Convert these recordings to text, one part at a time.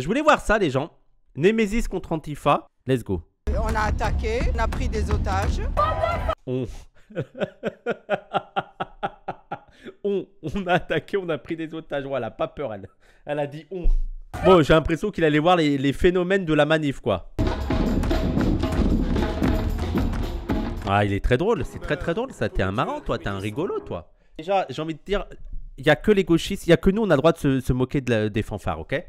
Je voulais voir ça, les gens. Nemesis contre Antifa. Let's go. On a attaqué, on a pris des otages. On. on, on a attaqué, on a pris des otages. Voilà, pas peur, elle. Elle a dit on. Bon, j'ai l'impression qu'il allait voir les, phénomènes de la manif, quoi. Ah, il est très drôle, c'est très très drôle ça. T'es un marrant, toi, t'es un rigolo, toi. Déjà, j'ai envie de dire, il y a que les gauchistes, il y a que nous, on a le droit de se, moquer de des fanfares, ok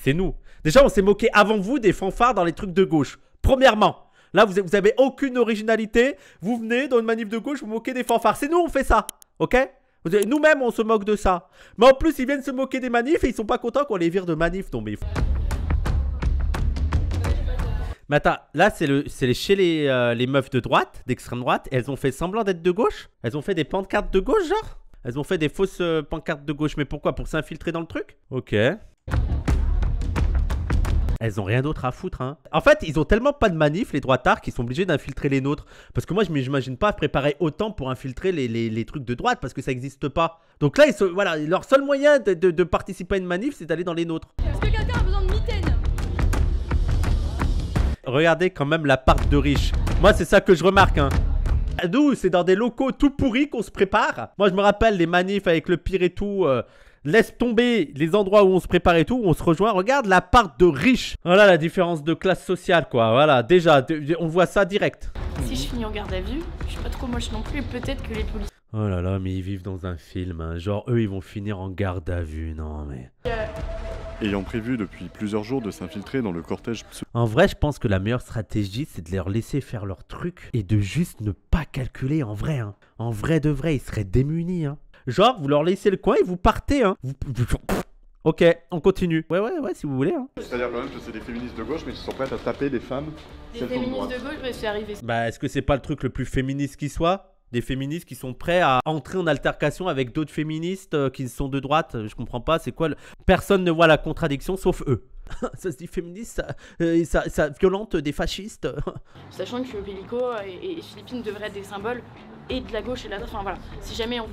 c'est nous. Déjà, on s'est moqué avant vous des fanfares dans les trucs de gauche. Premièrement. Là, vous, vous avez aucune originalité. Vous venez dans une manif de gauche, vous moquez des fanfares. C'est nous, on fait ça. Ok Nous-mêmes, on se moque de ça. Mais en plus, ils viennent se moquer des manifs et ils sont pas contents qu'on les vire de manif. Non, mais. Mais attends, là, c'est le, les, chez les, euh, les meufs de droite, d'extrême droite. elles ont fait semblant d'être de gauche Elles ont fait des pancartes de gauche, genre Elles ont fait des fausses euh, pancartes de gauche. Mais pourquoi Pour s'infiltrer dans le truc Ok elles ont rien d'autre à foutre. Hein. En fait, ils ont tellement pas de manif, les droitards qu'ils sont obligés d'infiltrer les nôtres. Parce que moi, je m'imagine pas préparer autant pour infiltrer les, trucs de droite, parce que ça n'existe pas. Donc là, ils voilà, leur seul moyen de, participer à une manif, c'est d'aller dans les nôtres. Est-ce que quelqu'un a besoin de Regardez quand même la part de riche. Moi, c'est ça que je remarque. Hein. Nous, c'est dans des locaux tout pourris qu'on se prépare. Moi, je me rappelle les manifs avec le pire et tout. Euh, laisse tomber les endroits où on se prépare et tout, où on se rejoint. Regarde la part de riche. Voilà la différence de classe sociale, quoi. Voilà, déjà, on voit ça direct. Si je finis en garde à vue, je suis pas trop moche non plus, peut-être que les policiers. Oh là là, mais ils vivent dans un film. Hein. Genre, eux, ils vont finir en garde à vue, non, mais. Ayant prévu depuis plusieurs jours de s'infiltrer dans le cortège. En vrai, je pense que la meilleure stratégie, c'est de leur laisser faire leur truc et de juste ne pas calculer en vrai. Hein. En vrai de vrai, ils seraient démunis. Hein. Genre, vous leur laissez le coin et vous partez, hein. Ok, on continue. Ouais, ouais, ouais, si vous voulez. Hein. C'est-à-dire quand même que c'est des féministes de gauche, mais qui sont prêtes à taper des femmes. Des féministes de gauche, mais c'est arrivé. Bah, est-ce que c'est pas le truc le plus féministe qui soit Des féministes qui sont prêts à entrer en altercation avec d'autres féministes euh, qui sont de droite. Je comprends pas, c'est quoi le... Personne ne voit la contradiction sauf eux. ça se dit féministe, ça, euh, ça, violente des fascistes. Sachant que Bellico et, et Philippine devraient être des symboles et de la gauche et de la droite. Enfin voilà, si jamais on.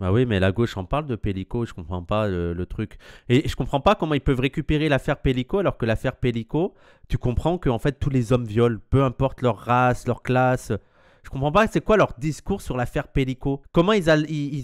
Bah oui, mais la gauche en parle de Pellico, je comprends pas euh, le, truc. Et je comprends pas comment ils peuvent récupérer l'affaire Pellico alors que l'affaire Pellico, tu comprends que en fait tous les hommes violent, peu importe leur race, leur classe. Je comprends pas, c'est quoi leur discours sur l'affaire Pellico Comment ils,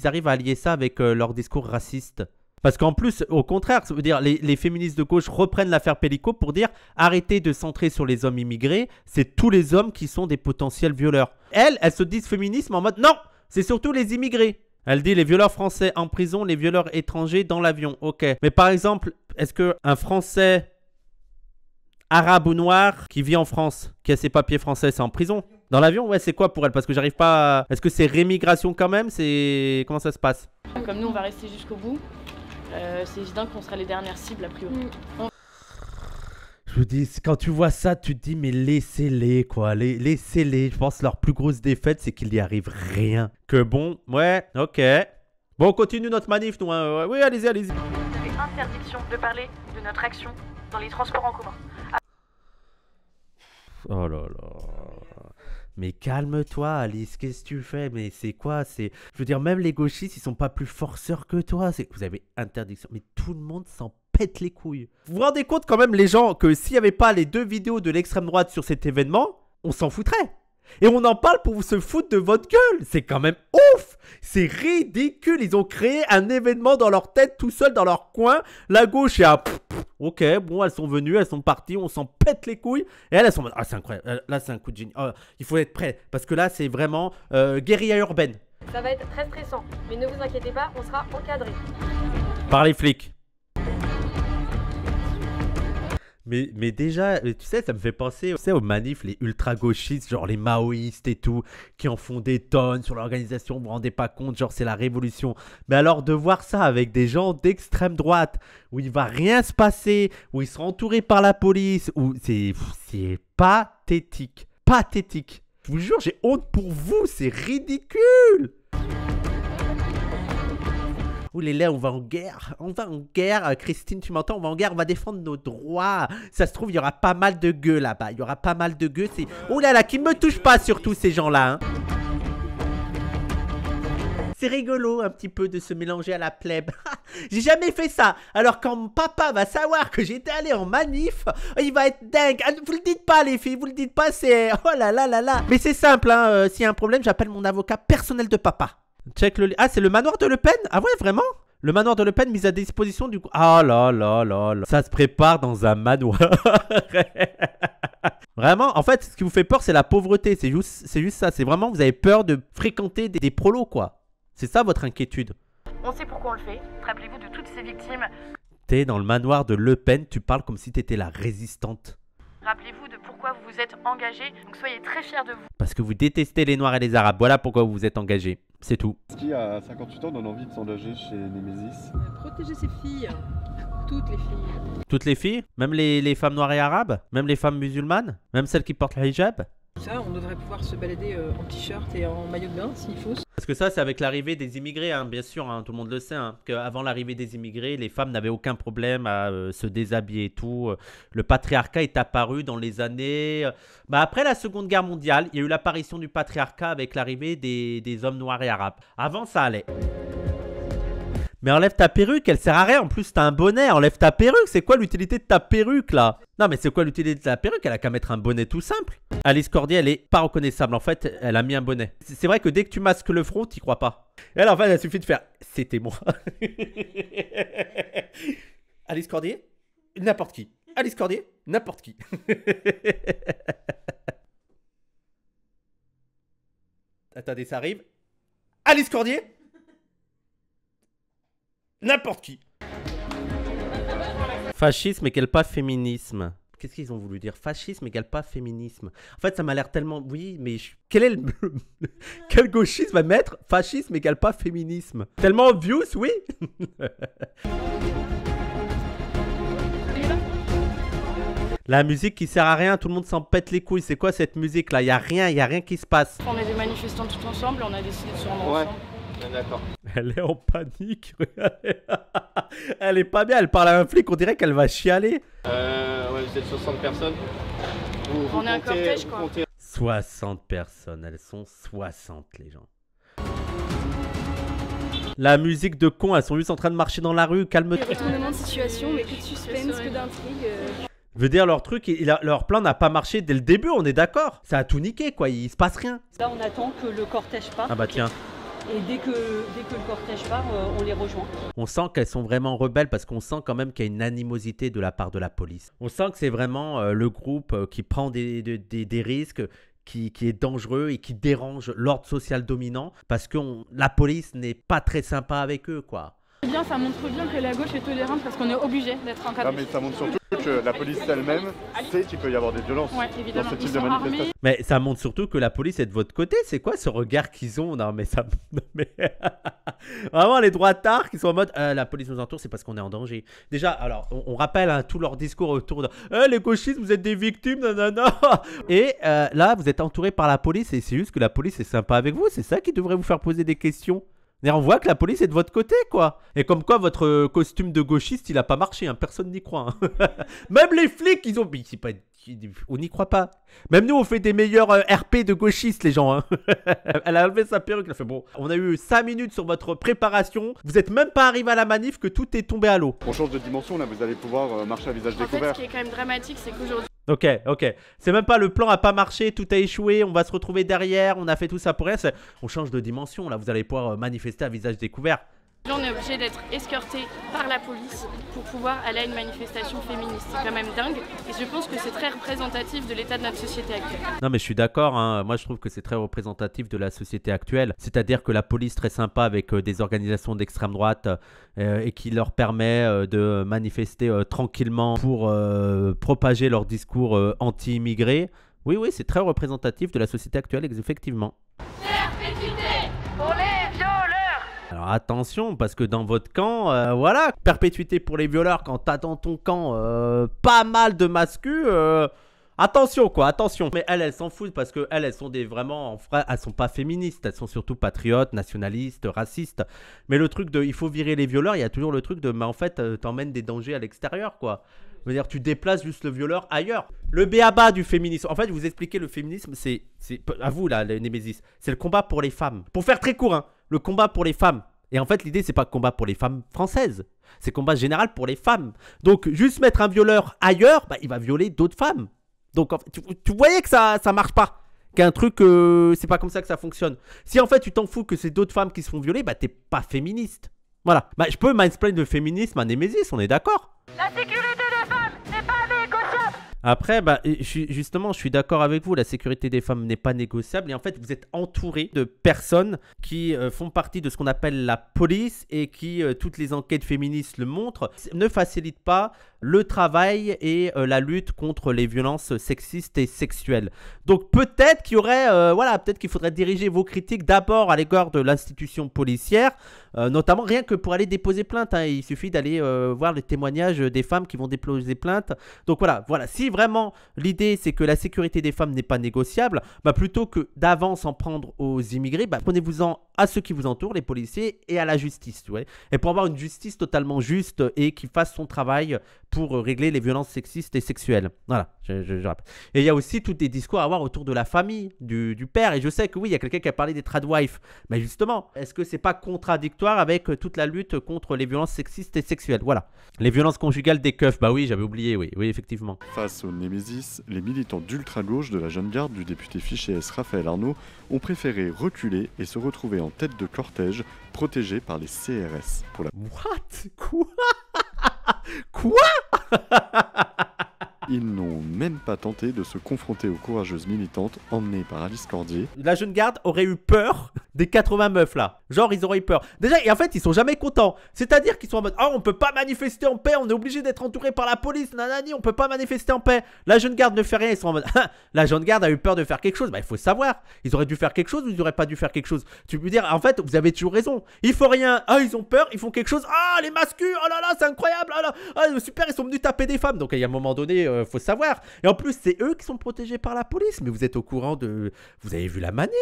arrivent à allier ça avec euh, leur discours raciste parce qu'en plus, au contraire, ça veut dire les, les féministes de gauche reprennent l'affaire Pellico pour dire arrêtez de centrer sur les hommes immigrés, c'est tous les hommes qui sont des potentiels violeurs. Elles, elles se disent féminisme en mode non, c'est surtout les immigrés. Elle dit les violeurs français en prison, les violeurs étrangers dans l'avion. Ok. Mais par exemple, est-ce qu'un Français arabe ou noir qui vit en France, qui a ses papiers français, c'est en prison dans l'avion, ouais, c'est quoi pour elle Parce que j'arrive pas. À... Est-ce que c'est rémigration quand même C'est comment ça se passe Comme nous, on va rester jusqu'au bout. Euh, c'est évident qu'on sera les dernières cibles a priori. Mm. Je dis, quand tu vois ça, tu te dis, mais laissez-les, quoi. Laissez-les. Je pense leur plus grosse défaite, c'est qu'il n'y arrive rien. Que bon, ouais, ok. Bon, continue notre manif, nous. Hein. Oui, allez-y, allez-y. Interdiction de parler de notre action dans les transports en commun. Oh là là. Mais calme-toi, Alice, qu'est-ce que tu fais Mais c'est quoi C'est, Je veux dire, même les gauchistes, ils sont pas plus forceurs que toi. C'est... que Vous avez interdiction. Mais tout le monde s'en les couilles. Vous vous rendez compte quand même les gens que s'il n'y avait pas les deux vidéos de l'extrême droite sur cet événement, on s'en foutrait. Et on en parle pour se foutre de votre gueule. C'est quand même ouf. C'est ridicule. Ils ont créé un événement dans leur tête, tout seul, dans leur coin. La gauche est à... Ok, bon, elles sont venues, elles sont parties, on s'en pète les couilles. Et elles, sont... Ah, c'est incroyable. Euh, là, c'est un coup de génie. Euh, il faut être prêt. Parce que là, c'est vraiment euh, guérilla urbaine. Ça va être très stressant. Mais ne vous inquiétez pas, on sera encadré. Par les flics. Mais, mais déjà, tu sais, ça me fait penser tu sais, aux manifs, les ultra-gauchistes, genre les maoïstes et tout, qui en font des tonnes sur l'organisation, vous vous rendez pas compte, genre c'est la révolution. Mais alors de voir ça avec des gens d'extrême droite, où il va rien se passer, où ils seront entourés par la police, où c'est pathétique. Pathétique. Je vous jure, j'ai honte pour vous, c'est ridicule. Ouh les on va en guerre. On va en guerre. Euh, Christine, tu m'entends On va en guerre. On va défendre nos droits. Ça se trouve, il y aura pas mal de gueux là-bas. Il y aura pas mal de gueux. C'est... Oh là là, qui me touche pas surtout ces gens-là. Hein. c'est rigolo un petit peu de se mélanger à la plèbe. j'ai jamais fait ça. Alors quand mon papa va savoir que j'étais allé en manif, il va être dingue. Ah, vous le dites pas les filles, vous le dites pas, c'est... Oh là là là là. Mais c'est simple, hein, euh, s'il y a un problème, j'appelle mon avocat personnel de papa le... Ah, c'est le manoir de Le Pen Ah ouais, vraiment le manoir de Le Pen mis à disposition du coup. Ah là là là là. Ça se prépare dans un manoir. vraiment, en fait, ce qui vous fait peur, c'est la pauvreté. C'est juste, c'est juste ça. C'est vraiment, vous avez peur de fréquenter des, des prolos, quoi. C'est ça votre inquiétude. On sait pourquoi on le fait. Rappelez-vous de toutes ces victimes. T'es dans le manoir de Le Pen, tu parles comme si t'étais la résistante. Rappelez-vous de pourquoi vous vous êtes engagé. Donc soyez très fiers de vous. Parce que vous détestez les Noirs et les Arabes. Voilà pourquoi vous vous êtes engagé. C'est tout. Qui à 58 ans donne envie de s'engager chez Nemesis euh, Protéger ses filles. Hein. Toutes les filles. Toutes les filles Même les, les femmes noires et arabes Même les femmes musulmanes Même celles qui portent le hijab on devrait pouvoir se balader euh, en t-shirt et en maillot de bain s'il faut. Parce que ça, c'est avec l'arrivée des immigrés, hein, bien sûr, hein, tout le monde le sait. Hein, avant l'arrivée des immigrés, les femmes n'avaient aucun problème à euh, se déshabiller et tout. Euh, le patriarcat est apparu dans les années. Bah, après la Seconde Guerre mondiale, il y a eu l'apparition du patriarcat avec l'arrivée des, des hommes noirs et arabes. Avant, ça allait. Mais enlève ta perruque, elle sert à rien. En plus, t'as un bonnet. Enlève ta perruque. C'est quoi l'utilité de ta perruque là Non, mais c'est quoi l'utilité de ta perruque Elle a qu'à mettre un bonnet tout simple. Alice Cordier, elle est pas reconnaissable. En fait, elle a mis un bonnet. C'est vrai que dès que tu masques le front, t'y crois pas. Et alors, en fait, il suffit de faire C'était moi. Alice Cordier N'importe qui. Alice Cordier N'importe qui. Attendez, ça arrive. Alice Cordier N'importe qui. Fascisme égale pas féminisme. Qu'est-ce qu'ils ont voulu dire Fascisme égale pas féminisme. En fait, ça m'a l'air tellement. Oui, mais quel est le. quel gauchisme va mettre Fascisme égale pas féminisme. Tellement obvious, oui La musique qui sert à rien, tout le monde s'en pète les couilles. C'est quoi cette musique là Il y a rien, il y a rien qui se passe. On est des manifestants tout ensemble, on a décidé de se rendre ensemble. Ah, d'accord. Elle est en panique. elle est pas bien, elle parle à un flic, on dirait qu'elle va chialer. Euh, ouais, vous êtes 60 personnes. on est un cortège, quoi. 60 personnes, elles sont 60, les gens. La musique de con, elles sont juste en train de marcher dans la rue, calme-toi. Retournement de situation, mais que de suspense, que d'intrigue. Euh. Veut dire leur truc, leur plan n'a pas marché dès le début, on est d'accord. Ça a tout niqué quoi, il, se passe rien. Là on attend que le cortège passe. Ah bah tiens. Et dès que, que le cortège part, euh, on les rejoint. On sent qu'elles sont vraiment rebelles parce qu'on sent quand même qu'il y a une animosité de la part de la police. On sent que c'est vraiment euh, le groupe euh, qui prend des, risques, qui, est dangereux et qui dérange l'ordre social dominant parce que la police n'est pas très sympa avec eux, quoi ça montre bien que la gauche est tolérante parce qu'on est obligé d'être encadré. Non, mais ça montre surtout que la police elle-même sait qu'il peut y avoir des violences ouais, évidemment. Mais ça montre surtout que la police est de votre côté. C'est quoi ce regard qu'ils ont Non, mais ça. Vraiment, les droits tard qui sont en mode euh, la police nous entoure, c'est parce qu'on est en danger. Déjà, alors, on, rappelle hein, tout leur discours autour de euh, les gauchistes, vous êtes des victimes, nanana. Et euh, là, vous êtes entouré par la police et c'est juste que la police est sympa avec vous. C'est ça qui devrait vous faire poser des questions. Et on voit que la police est de votre côté, quoi. Et comme quoi, votre euh, costume de gauchiste, il a pas marché. Hein. Personne n'y croit. Hein. Même les flics, ils ont. Mais c'est pas on n'y croit pas. Même nous, on fait des meilleurs euh, RP de gauchistes, les gens. Hein. elle a enlevé sa perruque, elle fait bon. On a eu 5 minutes sur votre préparation. Vous n'êtes même pas arrivé à la manif que tout est tombé à l'eau. On change de dimension là, vous allez pouvoir euh, marcher à visage découvert. Fait, ce qui est quand même dramatique, c'est qu'aujourd'hui. Ok, ok. C'est même pas le plan a pas marché, tout a échoué, on va se retrouver derrière, on a fait tout ça pour rien. On change de dimension là, vous allez pouvoir euh, manifester à visage découvert. On est obligé d'être escorté par la police pour pouvoir aller à une manifestation féministe. C'est quand même dingue et je pense que c'est très représentatif de l'état de notre société actuelle. Non mais je suis d'accord, hein. moi je trouve que c'est très représentatif de la société actuelle. C'est-à-dire que la police très sympa avec euh, des organisations d'extrême droite euh, et qui leur permet euh, de manifester tranquillement pour propager leur discours anti-immigrés. Oui oui c'est très représentatif de la société actuelle effectivement. Alors attention, parce que dans votre camp, euh, voilà, perpétuité pour les violeurs quand t'as dans ton camp euh, pas mal de mascus. Euh, attention quoi, attention. Mais elles, elles s'en foutent parce que elles, elles sont des vraiment, elles sont pas féministes, elles sont surtout patriotes, nationalistes, racistes. Mais le truc de, il faut virer les violeurs, il y a toujours le truc de, mais en fait, t'emmènes des dangers à l'extérieur quoi cest dire tu déplaces juste le violeur ailleurs. Le béaba du féminisme. En fait, vous expliquez le féminisme, c'est à vous là, les C'est le combat pour les femmes. Pour faire très court, hein. le combat pour les femmes. Et en fait, l'idée, c'est pas combat pour les femmes françaises, c'est combat général pour les femmes. Donc, juste mettre un violeur ailleurs, bah, il va violer d'autres femmes. Donc, tu, voyais que ça, ça marche pas. Qu'un truc, euh, c'est pas comme ça que ça fonctionne. Si en fait, tu t'en fous que c'est d'autres femmes qui se font violer, bah, t'es pas féministe. Voilà. Bah, je peux mindsplain le féminisme à Némésis, on est d'accord. La sécurité après, bah, justement, je suis d'accord avec vous, la sécurité des femmes n'est pas négociable. Et en fait, vous êtes entouré de personnes qui euh, font partie de ce qu'on appelle la police et qui, euh, toutes les enquêtes féministes le montrent, ne facilitent pas le travail et euh, la lutte contre les violences sexistes et sexuelles. Donc peut-être qu'il y aurait, euh, voilà, peut-être qu'il faudrait diriger vos critiques d'abord à l'égard de l'institution policière, euh, notamment rien que pour aller déposer plainte. Hein. il suffit d'aller voir les témoignages des femmes qui vont déposer plainte. Donc voilà, voilà. Si vraiment l'idée c'est que la sécurité des femmes n'est pas négociable, bah plutôt que d'avance en prendre aux immigrés, bah, prenez-vous-en à ceux qui vous entourent, les policiers et à la justice. Et pour avoir une justice totalement juste et qui fasse son travail pour euh, régler les violences sexistes et sexuelles. Voilà, je, rappelle. Et il y a aussi tous des discours à avoir autour de la famille, du, père. Et je sais que oui, il y a quelqu'un qui a parlé des tradwives. Mais justement, est-ce que c'est pas contradictoire avec euh, toute la lutte contre les violences sexistes et sexuelles Voilà. Les violences conjugales des keufs, bah oui, j'avais oublié, oui, oui, effectivement. Face au Némésis, les militants d'ultra-gauche de la jeune garde du député fiché S. Raphaël Arnaud ont préféré reculer et se retrouver en tête de cortège protégés par les CRS. Pour la... What Quoi Quoi ils n'ont même pas tenté de se confronter aux courageuses militantes emmenées par Alice Cordier. La jeune garde aurait eu peur des 80 meufs là. Genre, ils auraient eu peur. Déjà, et en fait, ils sont jamais contents. C'est-à-dire qu'ils sont en mode Oh, on peut pas manifester en paix, on est obligé d'être entouré par la police, nanani, on peut pas manifester en paix. La jeune garde ne fait rien, ils sont en mode ah, La jeune garde a eu peur de faire quelque chose. Bah, il faut savoir. Ils auraient dû faire quelque chose ou ils auraient pas dû faire quelque chose. Tu peux dire En fait, vous avez toujours raison. Il faut rien. Ah, ils ont peur, ils font quelque chose. Ah, les mascus, oh là là, c'est incroyable. Oh là, ah, super, ils sont venus taper des femmes. Donc, il y a un moment donné, euh, euh, faut savoir. Et en plus, c'est eux qui sont protégés par la police. Mais vous êtes au courant de. Vous avez vu la manif.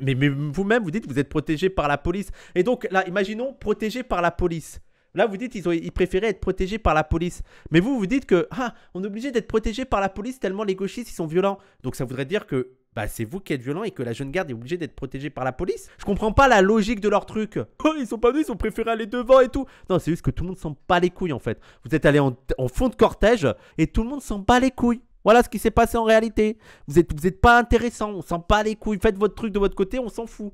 Mais, vous-même, vous dites que vous êtes protégés par la police. Et donc, là, imaginons protégés par la police. Là, vous dites ils, préféraient être protégés par la police. Mais vous, vous dites que ah, on est obligé d'être protégé par la police tellement les gauchistes ils sont violents. Donc ça voudrait dire que bah, c'est vous qui êtes violent et que la jeune garde est obligée d'être protégée par la police. Je comprends pas la logique de leur truc. Oh, ils sont pas venus, ils ont préféré aller devant et tout. Non, c'est juste que tout le monde s'en bat les couilles en fait. Vous êtes allé en, fond de cortège et tout le monde s'en bat les couilles. Voilà ce qui s'est passé en réalité. Vous êtes, vous pas intéressant, on s'en bat les couilles. Faites votre truc de votre côté, on s'en fout.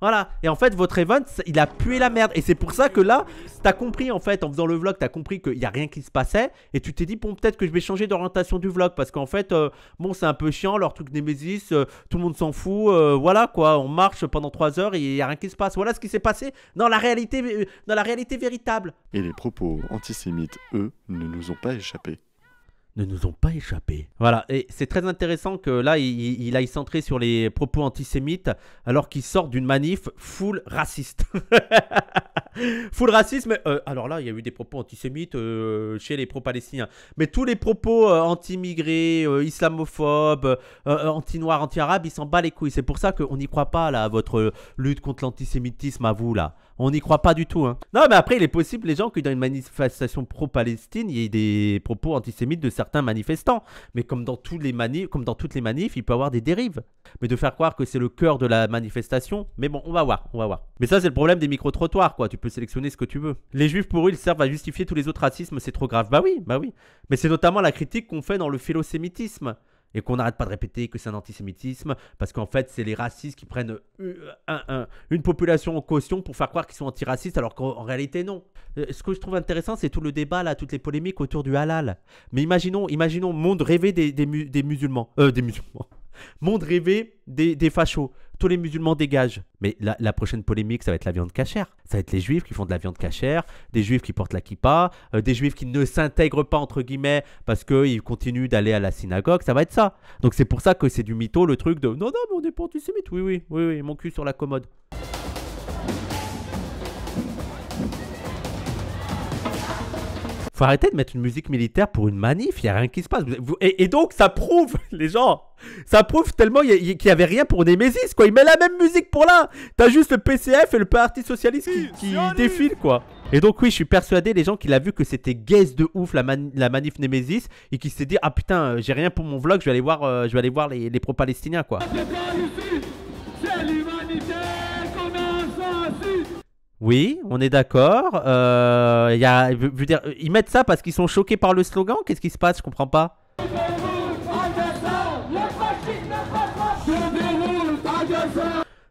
Voilà, et en fait votre event, il a pué la merde. Et c'est pour ça que là, t'as compris en fait, en faisant le vlog, t'as compris qu'il y a rien qui se passait. Et tu t'es dit, bon, peut-être que je vais changer d'orientation du vlog. Parce qu'en fait, euh, bon, c'est un peu chiant, leur truc Nemesis, euh, tout le monde s'en fout. Euh, voilà quoi, on marche pendant 3 heures et il y a rien qui se passe. Voilà ce qui s'est passé dans la, réalité, dans la réalité véritable. Et les propos antisémites, eux, ne nous ont pas échappé ne nous ont pas échappé. Voilà, et c'est très intéressant que là, il, aille centrer sur les propos antisémites, alors qu'il sort d'une manif full raciste. full racisme. Euh, alors là, il y a eu des propos antisémites euh, chez les pro-palestiniens. Mais tous les propos euh, anti-migrés, islamophobes, anti-noirs, anti-arabes, ils s'en bat les couilles. C'est pour ça qu'on n'y croit pas, là, à votre lutte contre l'antisémitisme, à vous, là on n'y croit pas du tout. Hein. Non, mais après, il est possible, les gens, que dans une manifestation pro-Palestine, il y ait des propos antisémites de certains manifestants. Mais comme dans, les comme dans toutes les manifs, il peut y avoir des dérives. Mais de faire croire que c'est le cœur de la manifestation, mais bon, on va voir, on va voir. Mais ça, c'est le problème des micro-trottoirs, quoi. Tu peux sélectionner ce que tu veux. Les juifs, pour eux, ils servent à justifier tous les autres racismes, c'est trop grave. Bah oui, bah oui. Mais c'est notamment la critique qu'on fait dans le philosémitisme et qu'on n'arrête pas de répéter que c'est un antisémitisme, parce qu'en fait, c'est les racistes qui prennent euh, une, population en caution pour faire croire qu'ils sont antiracistes, alors qu'en réalité, non. Euh, ce que je trouve intéressant, c'est tout le débat, là, toutes les polémiques autour du halal. Mais imaginons, imaginons monde rêvé des, des musulmans. Euh, des musulmans. Monde rêvé des, fachos. Tous les musulmans dégagent. Mais la, prochaine polémique, ça va être la viande cachère. Ça va être les juifs qui font de la viande cachère, des juifs qui portent la kippa, euh, des juifs qui ne s'intègrent pas, entre guillemets, parce qu'ils continuent d'aller à la synagogue. Ça va être ça. Donc c'est pour ça que c'est du mytho, le truc de non, non, mais on n'est pas antisémite. oui, oui, oui, mon cul sur la commode. faut arrêter de mettre une musique militaire pour une manif, il n'y a rien qui se passe. Et, donc, ça prouve, les gens, ça prouve tellement qu'il n'y avait rien pour Nemesis, quoi. Il met la même musique pour là. T'as juste le PCF et le Parti Socialiste qui, défilent, quoi. Et donc, oui, je suis persuadé, les gens qu'il a vu, que c'était guest de ouf la, manif Nemesis et qui s'est dit, ah putain, euh, j'ai rien pour mon vlog, je vais aller voir, euh, je vais aller voir les, les pro-palestiniens, quoi. Oui, on est d'accord. Euh, ils mettent ça parce qu'ils sont choqués par le slogan. Qu'est-ce qui se passe Je comprends pas.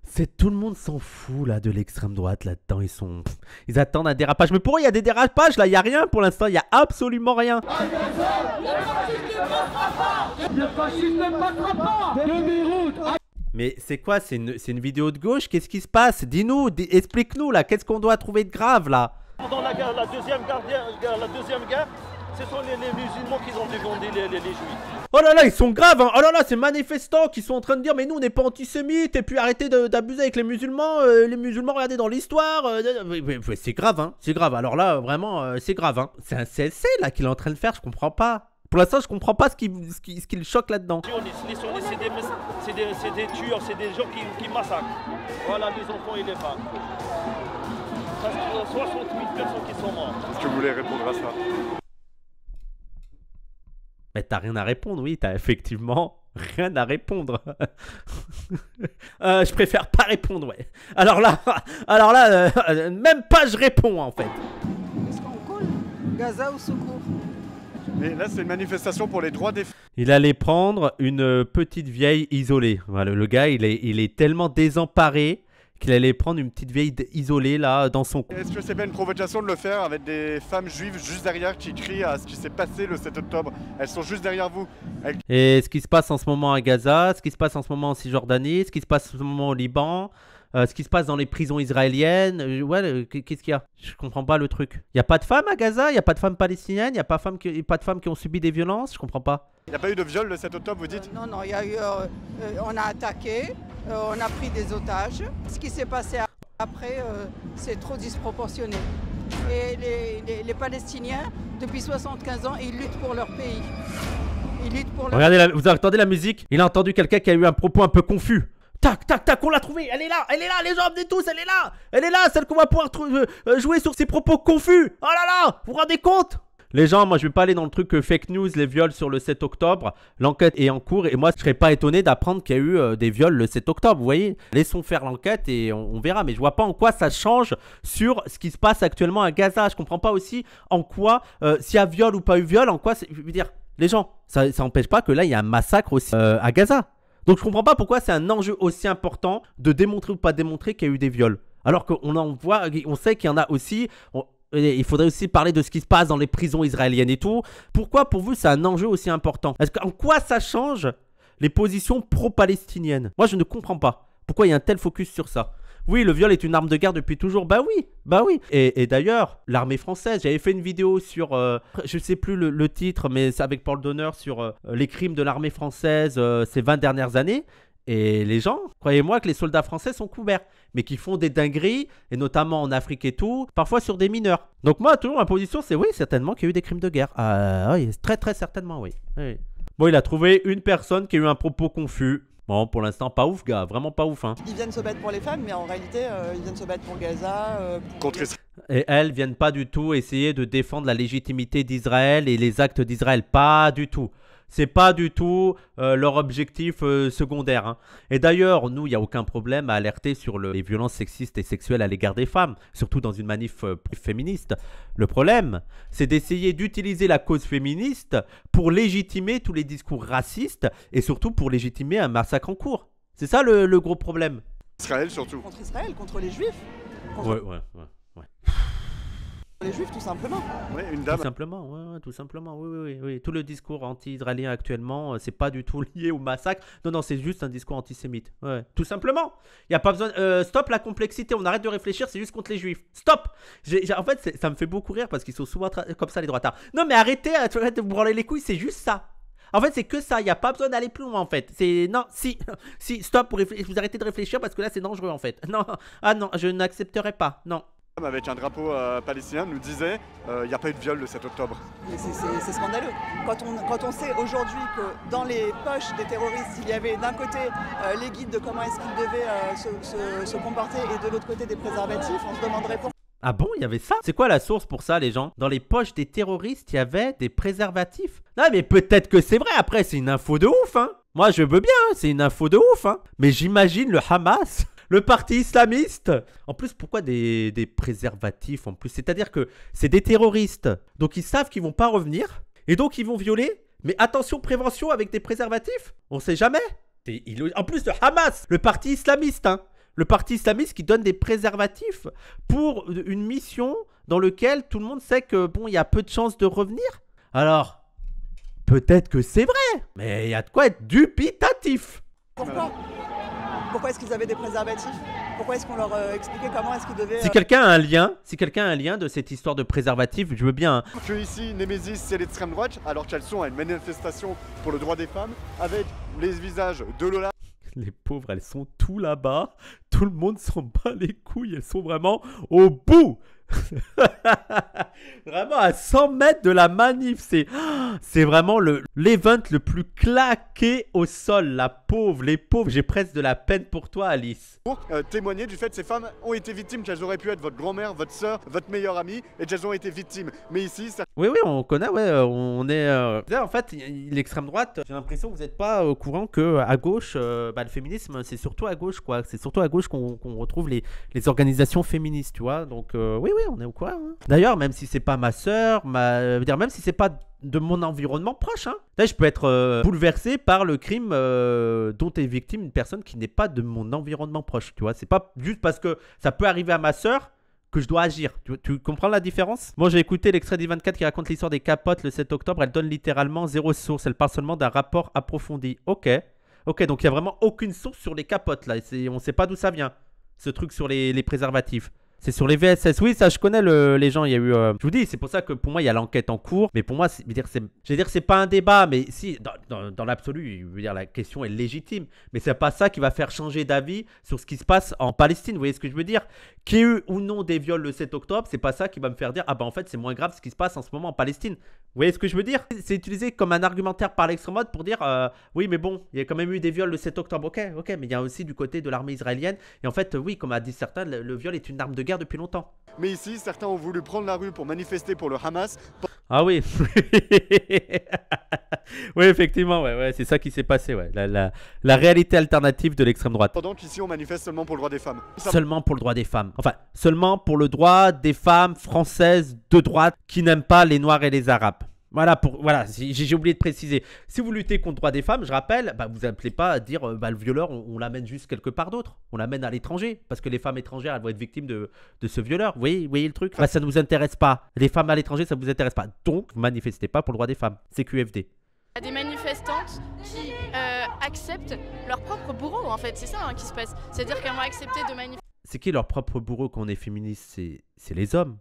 C'est tout le monde s'en fout là de l'extrême droite là-dedans. Ils sont, ils attendent un dérapage. Mais pour il y a des dérapages là. Il y a rien pour l'instant. Il n'y a absolument rien. Le fascisme ne pas. Le fascisme ne pas. De Beyrouth mais c'est quoi C'est une, vidéo de gauche Qu'est-ce qui se passe Dis-nous, dis, nous explique nous là, qu'est-ce qu'on doit trouver de grave là Pendant la deuxième guerre, la deuxième ce sont les, musulmans qui ont défendu les, juifs. Oh là là, ils sont graves, hein. oh là là, ces manifestants qui sont en train de dire mais nous on n'est pas antisémites et puis arrêtez d'abuser avec les musulmans, euh, les musulmans regardez dans l'histoire, euh, c'est grave hein, c'est grave, alors là vraiment euh, c'est grave hein. C'est un CLC là qu'il est en train de faire, je comprends pas. Pour l'instant, je comprends pas ce qui, le choque là-dedans. C'est des, des, des, tueurs, c'est des gens qui, massacrent. Voilà des enfants et les femmes. Ça, 60 000 personnes qui sont mortes. est ce que vous voulez répondre à ça Mais t'as rien à répondre, oui, t'as effectivement rien à répondre. Euh, je préfère pas répondre, ouais. Alors là, alors là, euh, euh, même pas je réponds en fait. Est-ce qu'on coule Gaza au secours mais là, c'est une manifestation pour les droits des Il allait prendre une petite vieille isolée. Voilà, le gars, il est, tellement désemparé qu'il allait prendre une petite vieille isolée là dans son Est-ce que c'est pas une provocation de le faire avec des femmes juives juste derrière qui crient à ce qui s'est passé le 7 octobre Elles sont juste derrière vous. Et ce qui se passe en ce moment à Gaza, ce qui se passe en ce moment en Cisjordanie, ce qui se passe en ce moment au Liban, euh, ce qui se passe dans les prisons israéliennes. Euh, ouais, qu'est-ce qu'il y a Je comprends pas le truc. Il n'y a pas de femmes à Gaza, il n'y a pas de femmes palestiniennes, il n'y a pas, femmes qui, pas de femmes qui ont subi des violences, je comprends pas. Il n'y a pas eu de viol le 7 octobre, vous dites Non, non, il y a eu, euh, on a attaqué, on a pris des otages. Ce qui s'est passé après, c'est trop disproportionné. Et les, Palestiniens, depuis 75 ans, ils luttent pour leur pays. Ils luttent pour leur Regardez, vous entendez la musique Il a entendu quelqu'un qui a eu un propos un peu confus. Tac, tac, tac, on l'a trouvé. Elle est là, elle est là, les gens, venez tous, elle est là. Elle est là, celle qu'on va pouvoir euh, euh, jouer sur ses propos confus. Oh là là, vous vous rendez compte les gens, moi je vais pas aller dans le truc euh, fake news, les viols sur le 7 octobre. L'enquête est en cours et moi je serais pas étonné d'apprendre qu'il y a eu des viols le 7 octobre, vous voyez. Laissons faire l'enquête et on, verra. Mais je vois pas en quoi ça change sur ce qui se passe actuellement à Gaza. Je comprends pas aussi en quoi, s'il y a viol ou pas eu viol, en quoi, je veux dire, les gens, ça, ça empêche pas que là il y a un massacre aussi à Gaza. Donc je comprends pas pourquoi c'est un enjeu aussi important de démontrer ou pas démontrer qu'il y a eu des viols. Alors qu'on en voit, on sait qu'il y en a aussi. il faudrait aussi parler de ce qui se passe dans les prisons israéliennes et tout. Pourquoi pour vous c'est un enjeu aussi important Est-ce qu'en quoi ça change les positions pro-palestiniennes Moi je ne comprends pas. Pourquoi il y a un tel focus sur ça oui, le viol est une arme de guerre depuis toujours. Bah oui, bah oui. Et, d'ailleurs, l'armée française, j'avais fait une vidéo sur, je euh, je sais plus le, titre, mais c'est avec Paul Donner sur euh, les crimes de l'armée française euh, ces 20 dernières années. Et les gens, croyez-moi que les soldats français sont couverts, mais qui font des dingueries, et notamment en Afrique et tout, parfois sur des mineurs. Donc moi, toujours ma position, c'est oui, certainement qu'il y a eu des crimes de guerre. Ah, oui, très très certainement, oui. Bon, il a trouvé une personne qui a eu un propos confus. Bon, pour l'instant, pas ouf, gars, vraiment pas ouf. Hein. Ils viennent se battre pour les femmes, mais en réalité, euh, ils viennent se battre pour Gaza. Euh, et elles viennent pas du tout essayer de défendre la légitimité d'Israël et les actes d'Israël, pas du tout. C'est pas du tout euh, leur objectif euh, secondaire. Hein. Et d'ailleurs, nous, il n'y a aucun problème à alerter sur les violences sexistes et sexuelles à l'égard des femmes, surtout dans une manif euh, plus féministe. Le problème, c'est d'essayer d'utiliser la cause féministe pour légitimer tous les discours racistes et surtout pour légitimer un massacre en cours. C'est ça le, gros problème. Israël surtout. Contre Israël, contre les juifs. ouais, ouais. ouais. Les juifs, tout simplement. Oui, une dame. Tout simplement, tout simplement, oui, oui, oui, Tout le discours anti-israélien actuellement, euh, c'est pas du tout lié au massacre. Non, non, c'est juste un discours antisémite. Ouais. Tout simplement. Il n'y a pas besoin. Euh, stop la complexité, on arrête de réfléchir, c'est juste contre les juifs. Stop En fait, ça me fait beaucoup rire parce qu'ils sont souvent comme ça, les droitards. Non, mais arrêtez, euh, de vous branler les couilles, c'est juste ça. En fait, c'est que ça. Il n'y a pas besoin d'aller plus loin, en fait. C'est. Non, si. si, stop, pour vous arrêtez de réfléchir parce que là, c'est dangereux, en fait. Non, ah non, je n'accepterai pas. Non avec un drapeau euh, palestinien nous disait euh, il n'y a pas eu de viol le 7 octobre. C'est scandaleux. Quand on, quand on sait aujourd'hui que dans les poches des terroristes, il y avait d'un côté euh, les guides de comment est-ce qu'ils devaient se, comporter et de l'autre côté des préservatifs, on se demanderait pourquoi. Ah bon, il y avait ça C'est quoi la source pour ça, les gens Dans les poches des terroristes, il y avait des préservatifs Non, mais peut-être que c'est vrai. Après, c'est une info de ouf, hein Moi, je veux bien, hein. c'est une info de ouf, hein Mais j'imagine le Hamas le parti islamiste. En plus, pourquoi des, préservatifs en plus C'est-à-dire que c'est des terroristes. Donc ils savent qu'ils vont pas revenir. Et donc ils vont violer. Mais attention, prévention avec des préservatifs On sait jamais. En plus, de Hamas, le parti islamiste, hein. Le parti islamiste qui donne des préservatifs pour une mission dans laquelle tout le monde sait que, bon, il y a peu de chances de revenir. Alors, peut-être que c'est vrai, mais il y a de quoi être dubitatif. Pourquoi pourquoi est-ce qu'ils avaient des préservatifs Pourquoi est-ce qu'on leur euh, expliquait comment est-ce qu'ils devaient... Si euh, quelqu'un a un lien, si quelqu'un a un lien de cette histoire de préservatif, je veux bien... Que hein. ici, Nemesis, c'est l'extrême droite, alors qu'elles sont à une manifestation pour le droit des femmes, avec les visages de Lola... Les pauvres, elles sont tout là-bas, tout le monde s'en bat les couilles, elles sont vraiment au bout vraiment à 100 mètres de la manif. C'est, c'est vraiment le, l'event le plus claqué au sol. La pauvre, les pauvres. J'ai presque de la peine pour toi, Alice. Pour euh, témoigner du fait que ces femmes ont été victimes, qu'elles auraient pu être votre grand-mère, votre soeur, votre meilleure amie, et qu'elles ont été victimes. Mais ici, ça... Oui, oui, on connaît, ouais. Euh, on est. Euh, en fait, l'extrême droite, j'ai l'impression que vous n'êtes pas au courant que à gauche, bah, le féminisme, c'est surtout à gauche, quoi. C'est surtout à gauche qu'on, retrouve les, les organisations féministes, tu vois. Donc, oui, oui, on est au courant. Hein. D'ailleurs, même si c'est pas ma soeur, dire, même si c'est pas de mon environnement proche. Hein. je peux être euh, bouleversé par le crime euh, dont est victime une personne qui n'est pas de mon environnement proche. Tu vois, c'est pas juste parce que ça peut arriver à ma soeur que je dois agir. Tu, comprends la différence Moi, j'ai écouté l'extrait du 24 qui raconte l'histoire des capotes le 7 octobre. Elle donne littéralement zéro source. Elle parle seulement d'un rapport approfondi. Ok. Ok, donc il n'y a vraiment aucune source sur les capotes là. On ne sait pas d'où ça vient, ce truc sur les préservatifs. C'est sur les VSS. Oui, ça, je connais les gens. Il y a eu. Euh, je vous dis, c'est pour ça que pour moi, il y a l'enquête en cours. Mais pour moi, je veux dire, c'est pas un débat. Mais si, dans, dans, dans l'absolu, dire, la question est légitime. Mais c'est pas ça qui va faire changer d'avis sur ce qui se passe en Palestine. Vous voyez ce que je veux dire Qu'il y ait eu ou non des viols le 7 octobre, c'est pas ça qui va me faire dire ah bah en fait, c'est moins grave ce qui se passe en ce moment en Palestine. Vous voyez ce que je veux dire C'est utilisé comme un argumentaire par l'extrême droite pour dire euh, oui, mais bon, il y a quand même eu des viols le 7 octobre. Ok, ok, mais il y a aussi du côté de l'armée israélienne. Et en fait, oui, comme a dit certains, le, le viol est une arme de guerre depuis longtemps. Mais ici, certains ont voulu prendre la rue pour manifester pour le Hamas. Ah oui Oui, effectivement, ouais, ouais, c'est ça qui s'est passé, ouais. La, réalité alternative de l'extrême droite. Pendant qu'ici, on manifeste seulement pour le droit des femmes. Seulement pour le droit des femmes. Enfin, seulement pour le droit des femmes françaises de droite qui n'aiment pas les Noirs et les Arabes. Voilà, pour, voilà j'ai oublié de préciser. Si vous luttez contre le droit des femmes, je rappelle, bah, vous n'appelez pas à dire euh, bah, le violeur, on, l'amène juste quelque part d'autre. On l'amène à l'étranger, parce que les femmes étrangères, elles vont être victimes de, de ce violeur. Vous voyez, le truc Ça ne vous intéresse pas. Les femmes à l'étranger, ça ne vous intéresse pas. Donc, manifestez pas pour le droit des femmes. C'est QFD a des manifestantes qui euh, acceptent leur propre bourreau, en fait. C'est ça hein, qui se passe. C'est-à-dire qu'elles vont accepter de manifester. C'est qui leur propre bourreau quand on est féministe C'est les hommes.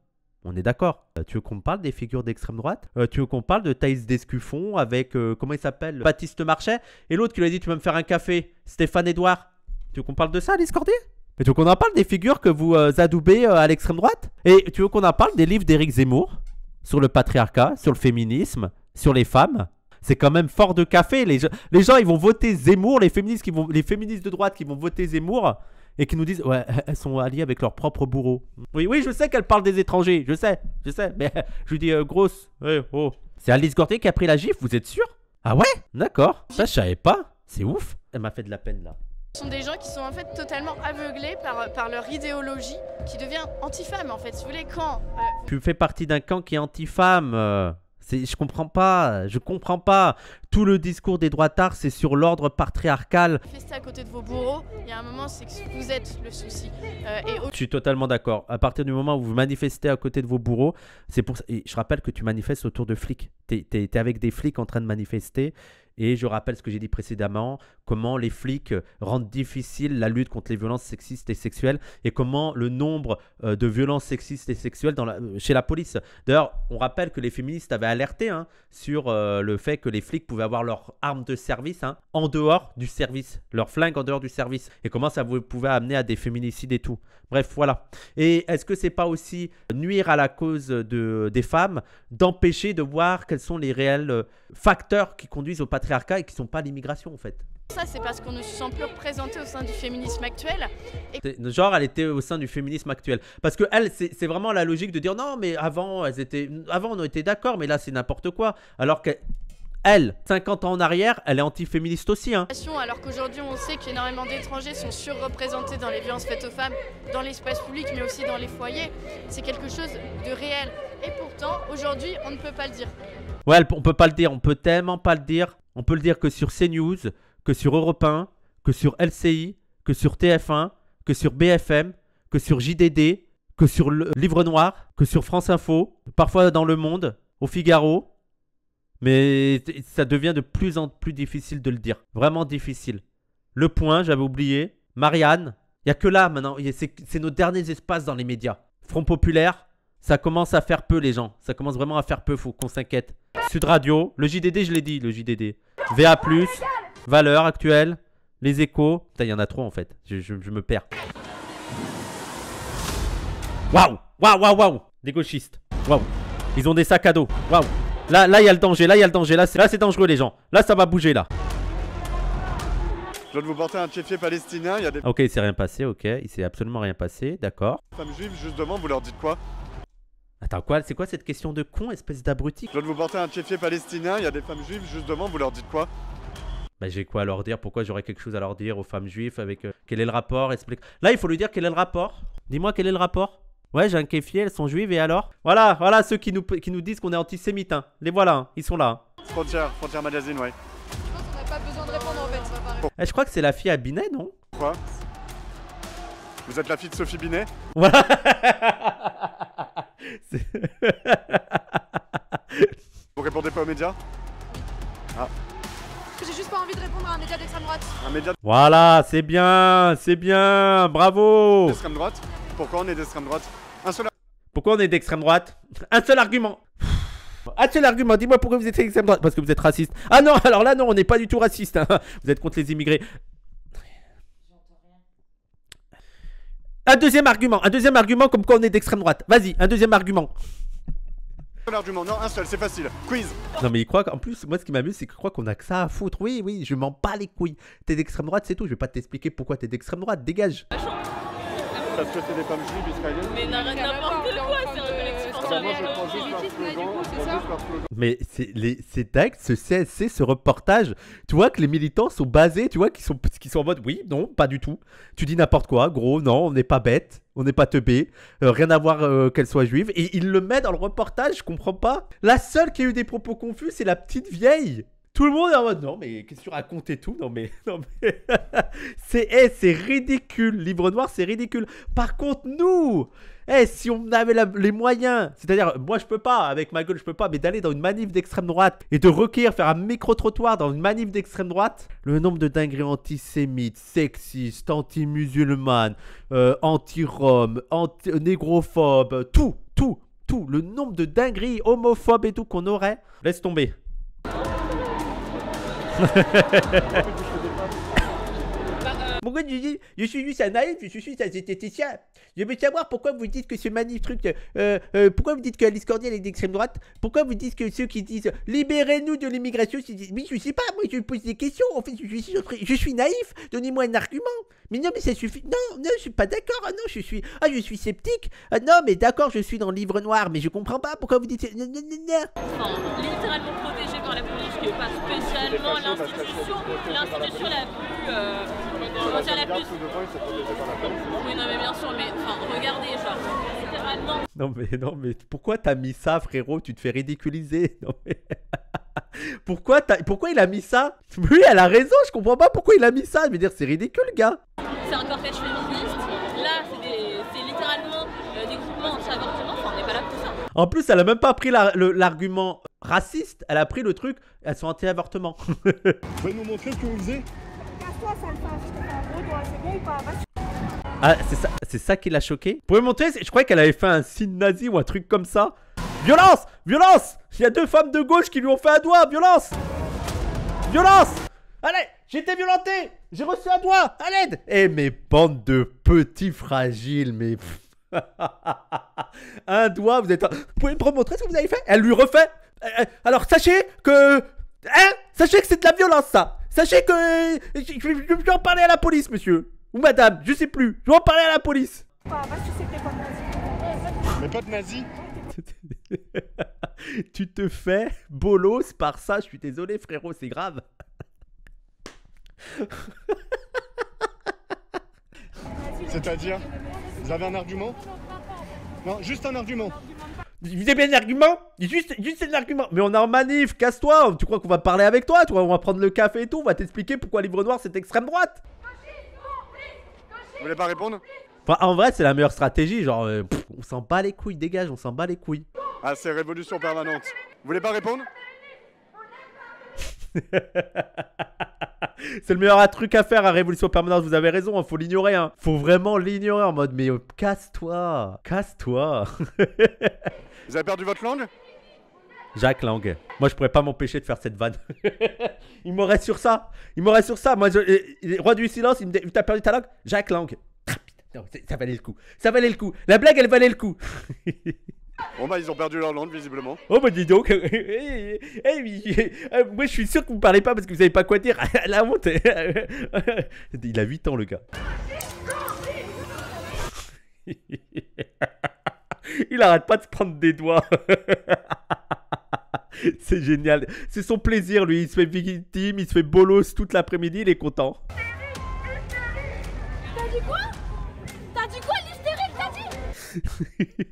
On est d'accord. Euh, tu veux qu'on parle des figures d'extrême droite euh, Tu veux qu'on parle de Thaïs Descuffon avec, euh, comment il s'appelle Baptiste Marchais Et l'autre qui lui a dit Tu veux me faire un café Stéphane Edouard. Tu veux qu'on parle de ça, à Cordier Mais tu veux qu'on en parle des figures que vous adoubez à l'extrême droite Et tu veux qu'on en parle des livres d'Éric Zemmour Sur le patriarcat, sur le féminisme, sur les femmes c'est quand même fort de café. Les gens, les gens, ils vont voter Zemmour, les féministes, qui vont, les féministes de droite qui vont voter Zemmour, et qui nous disent ouais, elles sont alliées avec leur propre bourreau. Oui, oui, je sais qu'elles parlent des étrangers, je sais, je sais, mais je lui dis euh, grosse. oh. C'est Alice Gorté qui a pris la gifle, vous êtes sûr Ah ouais D'accord, ça je savais pas, c'est ouf. Elle m'a fait de la peine là. Ce sont des gens qui sont en fait totalement aveuglés par, par leur idéologie qui devient anti en fait. Si vous voulez, quand euh, Tu fais partie d'un camp qui est anti-femme. Euh. Je comprends pas, je comprends pas. Tout le discours des droits d'art, c'est sur l'ordre patriarcal. à côté de vos bourreaux, il y a un moment, c'est que vous êtes le souci. Euh, je suis totalement d'accord. À partir du moment où vous manifestez à côté de vos bourreaux, c'est pour je rappelle que tu manifestes autour de flics. Tu es avec des flics en train de manifester et je rappelle ce que j'ai dit précédemment, comment les flics euh, rendent difficile la lutte contre les violences sexistes et sexuelles et comment le nombre euh, de violences sexistes et sexuelles dans la, euh, chez la police. D'ailleurs, on rappelle que les féministes avaient alerté hein, sur le fait que les flics pouvaient avoir leur armes de service hein, en dehors du service, leur flingue en dehors du service et comment ça vous pouvait amener à des féminicides et tout. Bref, voilà. Et est-ce que c'est pas aussi nuire à la cause de, des femmes d'empêcher de voir quels sont les réels facteurs qui conduisent au patriarcat patriarcat et qui sont pas l'immigration en fait. Ça, c'est parce qu'on ne se sent plus représenté au sein du féminisme actuel. Genre, elle était au sein du féminisme actuel. Parce que elle, c'est vraiment la logique de dire non, mais avant, elles étaient... avant on était d'accord, mais là, c'est n'importe quoi. Alors que elle, 50 ans en arrière, elle est anti-féministe aussi. Hein. Alors qu'aujourd'hui, on sait qu'énormément d'étrangers sont surreprésentés dans les violences faites aux femmes, dans l'espace public, mais aussi dans les foyers. C'est quelque chose de réel. Et pourtant, aujourd'hui, on ne peut pas le dire. Ouais, on peut pas le dire, on peut tellement pas le dire. On peut le dire que sur CNews, que sur Europe 1, que sur LCI, que sur TF1, que sur BFM, que sur JDD, que sur Livre Noir, que sur France Info, parfois dans Le Monde, au Figaro. Mais ça devient de plus en plus difficile de le dire. Vraiment difficile. Le Point, j'avais oublié. Marianne. Il n'y a que là maintenant. C'est nos derniers espaces dans les médias. Front Populaire, ça commence à faire peu les gens. Ça commence vraiment à faire peu, faut qu'on s'inquiète. Sud Radio, le JDD, je l'ai dit, le JDD. VA+, valeur actuelle, les échos. Putain, il y en a trop en fait. Je, me perds. Waouh Waouh, waouh, waouh Des gauchistes. Waouh Ils ont des sacs à dos. Waouh Là, là, il y a le danger, là, il y a le danger. Là, c'est dangereux les gens. Là, ça va bouger là. Je dois vous porter un chefier palestinien, y a des... Ok, il s'est rien passé, ok, il s'est absolument rien passé, d'accord. Femme juive, justement, vous leur dites quoi Attends, quoi C'est quoi cette question de con, espèce d'abruti Je viens vous porter un tchéfier palestinien, il y a des femmes juives juste devant, vous leur dites quoi bah j'ai quoi à leur dire Pourquoi j'aurais quelque chose à leur dire aux femmes juives avec euh, quel est le rapport Explique. Là il faut lui dire quel est le rapport. Dis-moi quel est le rapport Ouais, j'ai un kéfier, elles sont juives et alors Voilà, voilà ceux qui nous, qui nous disent qu'on est antisémites. Hein. Les voilà, hein. ils sont là. Hein. Frontière, Frontière Magazine, ouais. Je eh, pense qu'on pas besoin de répondre en fait, ça va pas Je crois que c'est la fille à Binet, non Quoi Vous êtes la fille de Sophie Binet Voilà Vous répondez pas aux médias Ah. J'ai juste pas envie de répondre à un média d'extrême droite. Voilà, c'est bien, c'est bien, bravo droite Pourquoi on est d'extrême droite Un seul. Pourquoi on est d'extrême droite Un seul argument un seul argument, dis-moi pourquoi vous êtes d'extrême droite Parce que vous êtes raciste. Ah non, alors là non, on n'est pas du tout raciste. Hein. Vous êtes contre les immigrés. Un deuxième argument, un deuxième argument comme quoi on est d'extrême droite. Vas-y, un deuxième argument. Un argument, non, un seul, c'est facile. Quiz. Non, mais il croit qu'en plus, moi ce qui m'amuse, c'est qu'il croit qu'on a que ça à foutre. Oui, oui, je m'en bats les couilles. T'es d'extrême droite, c'est tout. Je vais pas t'expliquer pourquoi t'es d'extrême droite. Dégage. Parce que c'est des femmes juives israéliennes. Mais n'importe mais c'est ces ce CSC, ce reportage, tu vois que les militants sont basés, tu vois, qu'ils sont, qui sont en mode oui, non, pas du tout. Tu dis n'importe quoi, gros, non, on n'est pas bête, on n'est pas teubé, euh, rien à voir euh, qu'elle soit juive. Et il le met dans le reportage, je comprends pas. La seule qui a eu des propos confus, c'est la petite vieille tout le monde est en mode non mais qu'est-ce que tu racontes et tout non mais non c'est eh, c'est ridicule livre noir c'est ridicule par contre nous eh, si on avait les moyens, c'est-à-dire, moi je peux pas, avec ma gueule je peux pas, mais d'aller dans une manif d'extrême droite et de requérir, faire un micro-trottoir dans une manif d'extrême droite, le nombre de dingueries antisémites, sexistes, anti-musulmanes, euh, anti-roms, anti négrophobes, tout, tout, tout, le nombre de dingueries homophobes et tout qu'on aurait, laisse tomber. Pourquoi tu dis, je suis juste un naïf, je suis juste un zététicien Je veux savoir pourquoi vous dites que ce magnifique euh, euh, truc, pourquoi vous dites que Alice est d'extrême droite Pourquoi vous dites que ceux qui disent libérez-nous de l'immigration, mais je sais pas, moi je pose des questions, en fait je suis, je suis naïf, donnez-moi un argument. Mais non, mais ça suffit. Non, non, je suis pas d'accord. Ah non, je suis, ah je suis sceptique. Ah non, mais d'accord, je suis dans le livre noir, mais je comprends pas pourquoi vous dites. Non, littéralement protégé par la police, qui est pas seulement l'institution, l'institution la plus. Euh, on tire la plus. Oui, non, mais bien sûr, mais enfin, regardez, genre, littéralement. Non, mais, non, mais pourquoi t'as mis ça, frérot Tu te fais ridiculiser. Non, mais. pourquoi, pourquoi il a mis ça Oui, elle a raison, je comprends pas pourquoi il a mis ça. Je veux dire, c'est ridicule, gars. C'est un suis féministe. Là, c'est des... littéralement euh, des groupements anti-avortement. Enfin, on n'est pas là pour ça. En plus, elle a même pas pris l'argument raciste. Elle a pris le truc, elles sont anti-avortement. vous pouvez nous montrer ce que vous faisiez ah, c'est ça, ça qui l'a choqué Vous pouvez montrer Je croyais qu'elle avait fait un signe nazi ou un truc comme ça. Violence Violence Il y a deux femmes de gauche qui lui ont fait un doigt Violence Violence Allez J'ai été violenté J'ai reçu un doigt À l'aide Eh mes bandes de petits fragiles, mais... un doigt, vous êtes... Vous pouvez me remontrer ce que vous avez fait Elle lui refait euh, euh, Alors sachez que... Hein Sachez que c'est de la violence ça Sachez que je vais en parler à la police, monsieur. Ou madame, je sais plus. Je vais en parler à la police. Mais pas de nazi. tu te fais bolos par ça. Je suis désolé, frérot, c'est grave. C'est-à-dire Vous avez un argument Non, juste un argument. Vous avez bien un argument juste, juste un argument. Mais on est en manif, casse-toi. Tu crois qu'on va parler avec toi Tu on va prendre le café et tout. On va t'expliquer pourquoi Livre Noir c'est extrême droite. Vous voulez pas répondre en vrai, c'est la meilleure stratégie. Genre, euh, on s'en bat les couilles, dégage, on s'en bat les couilles. Ah, c'est révolution permanente. Vous voulez pas répondre c'est le meilleur truc à faire à Révolution Permanente, vous avez raison, hein. faut l'ignorer, hein. Faut vraiment l'ignorer en mode, mais euh, casse-toi, casse-toi. Vous avez perdu votre langue Jacques Lang. Moi, je pourrais pas m'empêcher de faire cette vanne. il m'aurait sur ça. Il m'aurait sur ça. Moi, je, euh, roi du silence, il me T'as perdu ta langue Jacques Lang. Ah, ça valait le coup. Ça valait le coup. La blague, elle valait le coup. bon, bah, ils ont perdu leur langue, visiblement. Oh, bah, dis donc. Eh, eh, eh, euh, moi, je suis sûr que vous parlez pas parce que vous savez pas quoi dire. La honte. il a 8 ans, le gars. Il arrête pas de se prendre des doigts. c'est génial. C'est son plaisir, lui. Il se fait victime, il se fait bolos toute l'après-midi, il est content. T'as dit quoi T'as dit quoi l'hystérique, t'as dit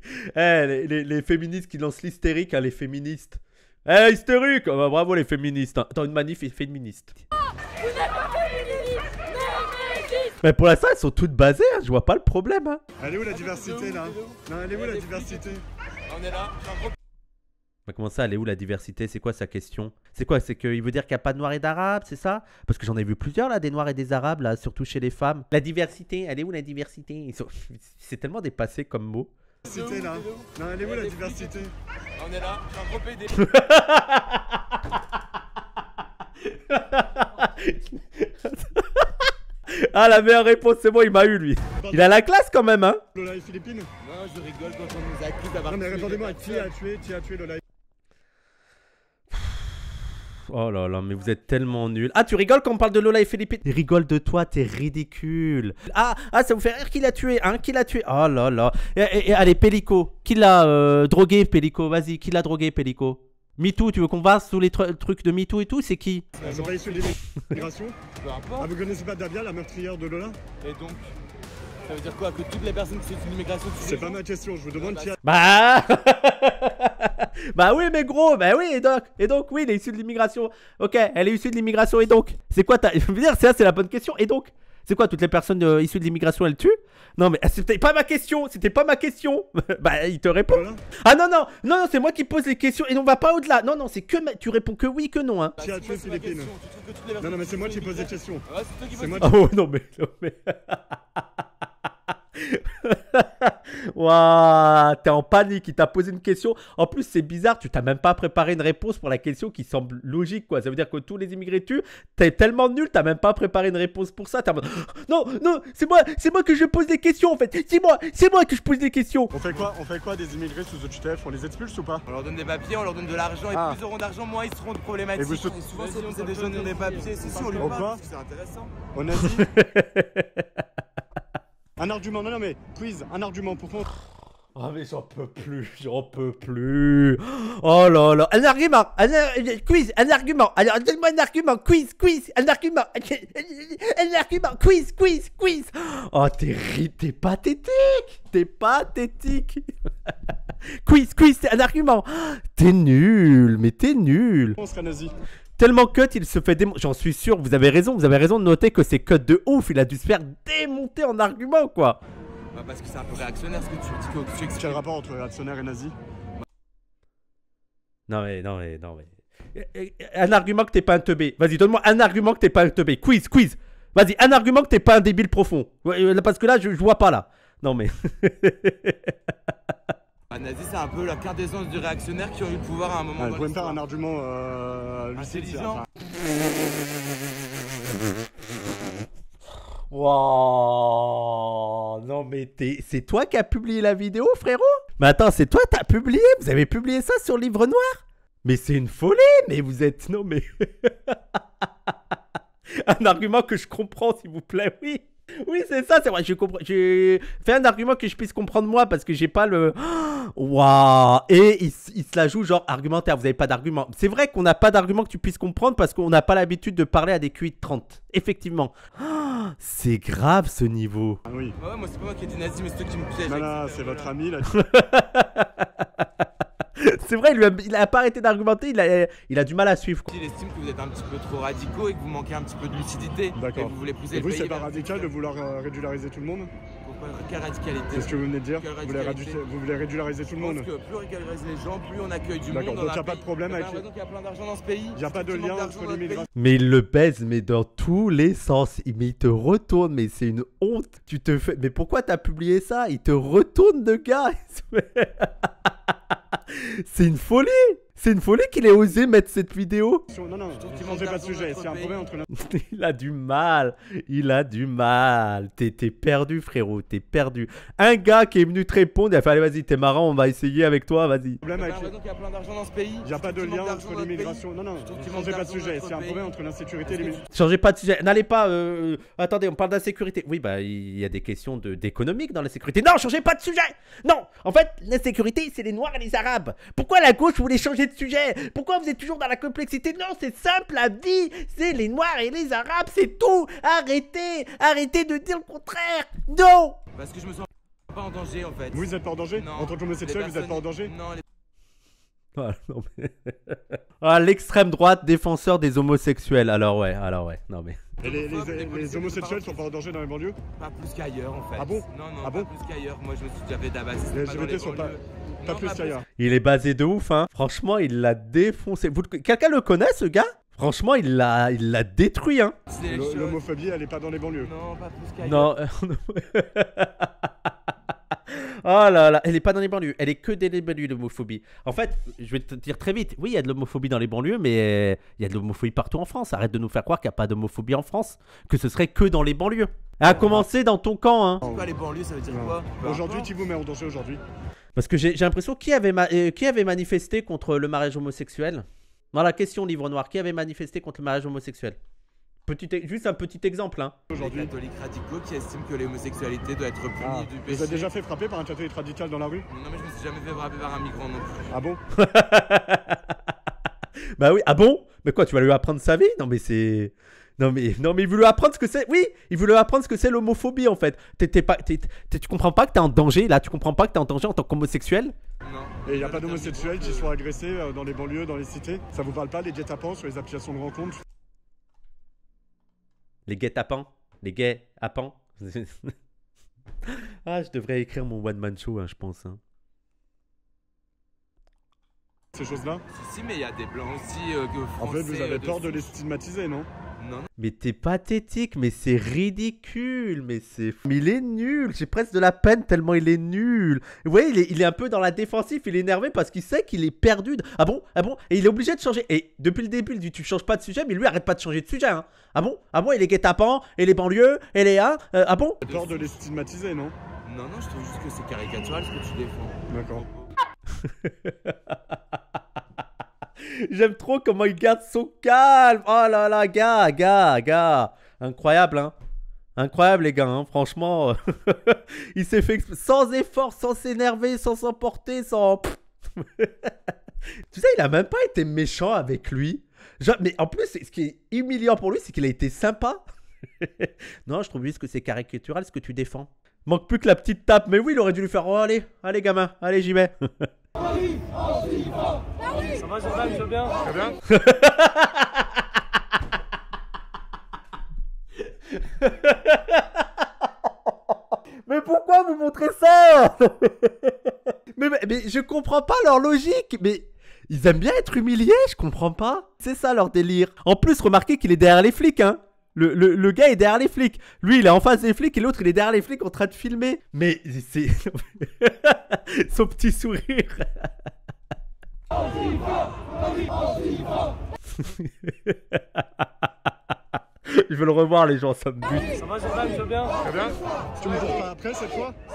Eh, les, féministes qui lancent l'hystérique, hein, les féministes. Eh, hystérique ah, bah, Bravo les féministes. Hein. T'as une manif féministe. Oh, mais pour l'instant, elles sont toutes basées, hein. je vois pas le problème. Hein. Elle est où la diversité là Non, elle est où la diversité On est là. Mais comment ça, elle est où la diversité C'est quoi sa question C'est quoi C'est qu'il veut dire qu'il n'y a pas de noirs et d'arabes, c'est ça Parce que j'en ai vu plusieurs là, des noirs et des arabes, là, surtout chez les femmes. La diversité, elle est où la diversité C'est tellement dépassé comme mot. la Diversité là Non, elle est où la diversité On est là, je un Ah, la meilleure réponse, c'est bon, il m'a eu, lui. Il a la classe quand même, hein. Lola et Philippines Non, je rigole quand on nous accuse d'avoir. Non, mais attendez-moi, tué, tué Lola Oh là là, mais vous êtes tellement nuls Ah, tu rigoles quand on parle de Lola et Philippine Rigole de toi, t'es ridicule. Ah, ah, ça vous fait rire qu'il l'a tué, hein Qui l'a tué Oh là là. Et, allez, Pellico. Qui l'a euh, drogué, Pellico Vas-y, qui l'a drogué, Pellico MeToo, tu veux qu'on passe tous les trucs de MeToo et tout C'est qui Elles sont de l'immigration Ah, vous connaissez pas Dabia, la meurtrière de Lola Et donc ça veut dire quoi Que toutes les personnes qui sont une immigration C'est pas ma question, je vous demande qui ah, a... Bah bah, bah oui mais gros, bah oui et donc, et donc oui elle est issue de l'immigration. Ok, elle est issue de l'immigration et donc C'est quoi ta... Je veux dire, ça c'est la bonne question et donc c'est quoi, toutes les personnes euh, issues de l'immigration, elles tuent Non, mais ah, c'était pas ma question, c'était pas ma question. bah, il te répond. Ah non, non, non, non, c'est moi qui pose les questions et on va pas au-delà. Non, non, c'est que tu réponds que oui, que non. Hein. Non, non, mais c'est moi qui pose les questions. c'est toi qui pose les ah, Oh, Non, mais... Waouh, t'es en panique, il t'a posé une question. En plus, c'est bizarre, tu t'as même pas préparé une réponse pour la question qui semble logique, quoi. Ça veut dire que tous les immigrés tuent, t'es tellement nul, t'as même pas préparé une réponse pour ça. non, non, c'est moi, c'est moi que je pose des questions, en fait. C'est moi, c'est moi que je pose des questions. On fait quoi, on fait quoi des immigrés sous TF, On les expulse ou pas On leur donne des papiers, on leur donne de l'argent, et ah. plus ils auront d'argent, moins ils seront de problématiques. Et, vous... souvent, c'est des des papiers, c'est sûr on lui c'est intéressant. On a dit... Un argument, non, non, mais quiz, un argument pour contre. Ah mais j'en peux plus, j'en peux plus. Oh là là, un argument, un quiz, un argument. Alors donne-moi un argument, quiz, quiz, un argument, un argument, quiz, quiz, quiz. Oh t'es ri, t'es pathétique, t'es pathétique. quiz, quiz, un argument. T'es nul, mais t'es nul. On sera nazi. Tellement cut, il se fait démonter. J'en suis sûr, vous avez raison, vous avez raison de noter que c'est cut de ouf. Il a dû se faire démonter en argument, quoi. Bah parce que c'est un peu réactionnaire ce que tu dis. Que tu expliques. Quel rapport entre réactionnaire et nazi Non, mais, non, mais, non, mais. Eh, eh, un argument que t'es pas un teubé. Vas-y, donne-moi un argument que t'es pas un teubé. Quiz, quiz. Vas-y, un argument que t'es pas un débile profond. Euh, parce que là, je vois pas, là. Non, mais. Un nazi, c'est un peu la carte d'essence du réactionnaire qui a eu le pouvoir à un moment. donné. vous pouvez faire un argument euh, Wow Non mais c'est toi qui as publié la vidéo, frérot Mais attends, c'est toi t'as publié Vous avez publié ça sur Livre Noir Mais c'est une folie Mais vous êtes... nommé. Un argument que je comprends, s'il vous plaît, oui oui, c'est ça, c'est vrai. Je comprends. Je fais un argument que je puisse comprendre moi parce que j'ai pas le. Waouh Et il, il, se la joue genre argumentaire. Vous avez pas d'argument. C'est vrai qu'on n'a pas d'argument que tu puisses comprendre parce qu'on n'a pas l'habitude de parler à des cuits de 30. Effectivement. c'est grave ce niveau. Ah oui. ouais, moi c'est pas moi qui ai des nazi mais c'est toi qui me piège. Non, c'est votre ami là. c'est vrai, il, lui a, pas arrêté d'argumenter, il a, du mal à suivre. Quoi. Il estime que vous êtes un petit peu trop radicaux et que vous manquez un petit peu de lucidité. D'accord. vous voulez pousser et vous, c'est pas radical de vouloir euh, régulariser tout le monde c'est ce que vous venez de dire vous voulez, régulariser tout le monde que plus on régularise les gens, plus on accueille du monde. D'accord, donc il n'y a pas de problème avec. Il y a plein d'argent dans ce pays. Il n'y a pas de lien entre Mais il le pèse, mais dans tous les sens. Mais il te retourne, mais c'est une honte. Tu te Mais pourquoi t'as publié ça Il te retourne de gars. c'est une folie c'est une folie qu'il ait osé mettre cette vidéo. Non, non, pas de sujet. C'est un entre Il a du mal. Il a du mal. T'es perdu, frérot. T'es perdu. Un gars qui est venu te répondre, il a fait Allez, vas-y, t'es marrant, on va essayer avec toi, vas-y. Il y a plein d'argent dans ce pays. pas de lien entre l'immigration. Non, non, changez pas de sujet. C'est un entre l'insécurité et l'immigration. Changez pas de sujet. N'allez pas. Euh, euh, attendez, on parle d'insécurité. Oui, bah, il y a des questions d'économique dans la sécurité. Non, changez pas de sujet. Non, en fait, l'insécurité, c'est les Noirs et les Arabes. Pourquoi la gauche voulait changer de sujet Pourquoi vous êtes toujours dans la complexité Non, c'est simple, la vie, c'est les Noirs et les Arabes, c'est tout Arrêtez Arrêtez de dire le contraire Non Parce que je me sens pas en danger en fait. Vous, êtes pas en danger En tant qu'homosexuel, vous êtes pas en danger ah, ah l'extrême droite défenseur des homosexuels. Alors ouais, alors ouais. Non mais. Et les, les, les, homosexuels sont pas en danger dans les banlieues Pas plus qu'ailleurs en fait. Ah bon Non non, ah pas plus qu'ailleurs. Moi je me suis déjà fait d'abas. Les LGBT sont pas. Pas plus qu'ailleurs. Il est basé de ouf, hein. Franchement, il l'a défoncé. Vous... Quelqu'un le connaît, ce gars Franchement, il l'a, il l'a détruit, hein. L'homophobie, elle est pas dans les banlieues. Non, pas plus qu'ailleurs. Non. Euh, Oh là là, elle n'est pas dans les banlieues, elle est que dans les banlieues l'homophobie. En fait, je vais te dire très vite, oui, il y a de l'homophobie dans les banlieues, mais euh, il y a de l'homophobie partout en France. Arrête de nous faire croire qu'il n'y a pas d'homophobie en France, que ce serait que dans les banlieues. À commencer dans ton camp, hein. les banlieues, ça veut dire quoi Aujourd'hui, tu vous mets en danger aujourd'hui. Parce que j'ai l'impression, qui, avait euh, qui avait manifesté contre le mariage homosexuel Dans la question livre noir, qui avait manifesté contre le mariage homosexuel E, juste un petit exemple. Hein. Aujourd'hui, les catholiques radicaux qui estiment que l'homosexualité doit être punie ah, du Vous avez déjà fait frapper par un catholique radical dans la rue Non, mais je me suis jamais fait frapper par un migrant non plus. Ah bon Bah oui, ah bon Mais quoi, tu vas lui apprendre sa vie Non, mais c'est. Non mais, non mais il voulait apprendre ce que c'est. Oui, il voulait apprendre ce que c'est l'homophobie en fait. tu comprends pas que t'es en danger là Tu comprends pas que t'es en danger en tant qu'homosexuel Non. Et il n'y a pas d'homosexuels qui sont agressés euh, dans les banlieues, dans les cités Ça vous parle pas les jetapans sur les applications de rencontre les guet-apens. Les guet-apens. ah, je devrais écrire mon one-man show, hein, je pense. Hein. Ces choses-là Si, mais il y a des blancs aussi euh, que français. En fait, vous avez euh, peur de les stigmatiser, non mais t'es pathétique, mais c'est ridicule, mais c'est... Mais il est nul, j'ai presque de la peine tellement il est nul. Vous voyez, il est, il est un peu dans la défensive, il est énervé parce qu'il sait qu'il est perdu. Ah bon Ah bon Et il est obligé de changer. Et depuis le début, il dit tu changes pas de sujet, mais lui arrête pas de changer de sujet. Hein. Ah bon Ah bon Il est guet-apens, et les banlieues, il est un... ah bon Peur de les stigmatiser, non Non, non, je trouve juste que c'est caricatural ce que tu défends. D'accord. J'aime trop comment il garde son calme. Oh là là, gars, gars, gars. Incroyable, hein. Incroyable, les gars. Hein. Franchement, euh, il s'est fait sans effort, sans s'énerver, sans s'emporter, sans. tu sais, il a même pas été méchant avec lui. mais en plus, ce qui est humiliant pour lui, c'est qu'il a été sympa. non, je trouve juste que c'est caricatural ce que tu défends. Manque plus que la petite tape. Mais oui, il aurait dû lui faire Oh, allez, allez, gamin, allez, j'y vais. Ça va, bien bien Mais pourquoi vous montrez ça mais, mais, je comprends pas leur logique Mais ils aiment bien être humiliés, je comprends pas C'est ça leur délire En plus, remarquez qu'il est derrière les flics, hein le, le, gars est derrière les flics. Lui, il est en face des flics et l'autre, il est derrière les flics en train de filmer. Mais c'est. Son petit sourire. Je veux le revoir, les gens, ça me bute. Ça va, je bien Très bien. Tu me cours pas après cette fois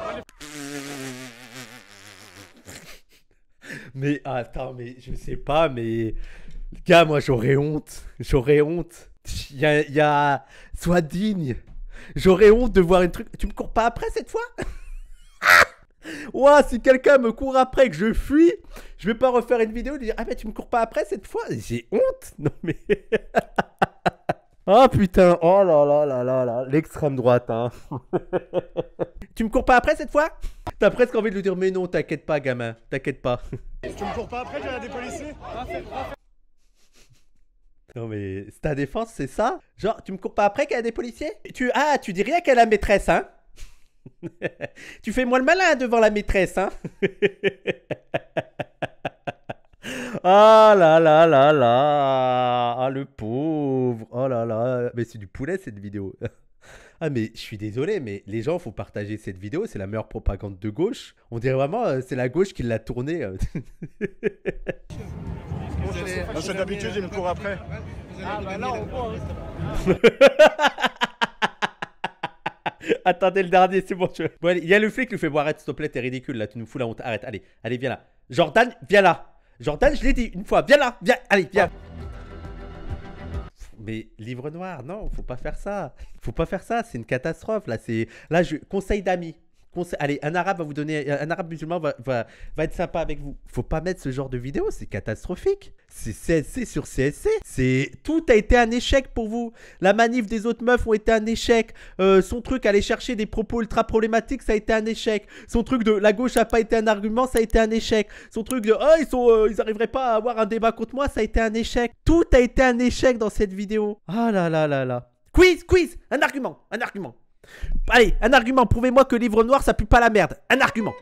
Mais ah, attends, mais je sais pas, mais. gars, moi j'aurais honte. J'aurais honte. Il y a, Sois digne. J'aurais honte de voir une truc. Tu me cours pas après cette fois Ouah, si quelqu'un me court après que je fuis, je vais pas refaire une vidéo et dire Ah, ben tu me cours pas après cette fois J'ai honte Non, mais. oh putain Oh là là là là là L'extrême droite, hein Tu me cours pas après cette fois T'as presque envie de lui dire Mais non, t'inquiète pas, gamin, t'inquiète pas. tu me cours pas après, j'ai la vrai. Non mais ta défense, c'est ça Genre, tu me cours pas après qu'il a des policiers tu... Ah, tu dis rien a la maîtresse, hein Tu fais moi le malin devant la maîtresse, hein oh là là là là Ah le pauvre Oh là là Mais c'est du poulet cette vidéo Ah, mais je suis désolé, mais les gens, faut partager cette vidéo, c'est la meilleure propagande de gauche. On dirait vraiment, euh, c'est la gauche qui l'a tournée. Euh. d'habitude, il me court après. Ah, bah hein. Attendez le dernier, c'est bon, tu il y a le flic qui lui fait boire arrête, s'il te plaît, t'es ridicule là, tu nous fous la honte, arrête, allez, allez, viens là. Jordan, viens là. Jordan, je l'ai dit une fois, viens là, viens, allez, viens mais livre noir, non, faut pas faire ça. Faut pas faire ça, c'est une catastrophe. Là, c'est là, je... conseil d'amis. Allez, un arabe va vous donner, un arabe musulman va, va, va, être sympa avec vous. Faut pas mettre ce genre de vidéo, c'est catastrophique. C'est CSC sur CSC. C'est tout a été un échec pour vous. La manif des autres meufs ont été un échec. Euh, son truc aller chercher des propos ultra problématiques, ça a été un échec. Son truc de la gauche a pas été un argument, ça a été un échec. Son truc de oh, ils sont, euh, ils arriveraient pas à avoir un débat contre moi, ça a été un échec. Tout a été un échec dans cette vidéo. Ah là là là là. Quiz, quiz, un argument, un argument. Allez, un argument, prouvez-moi que livre noir ça pue pas la merde. Un argument.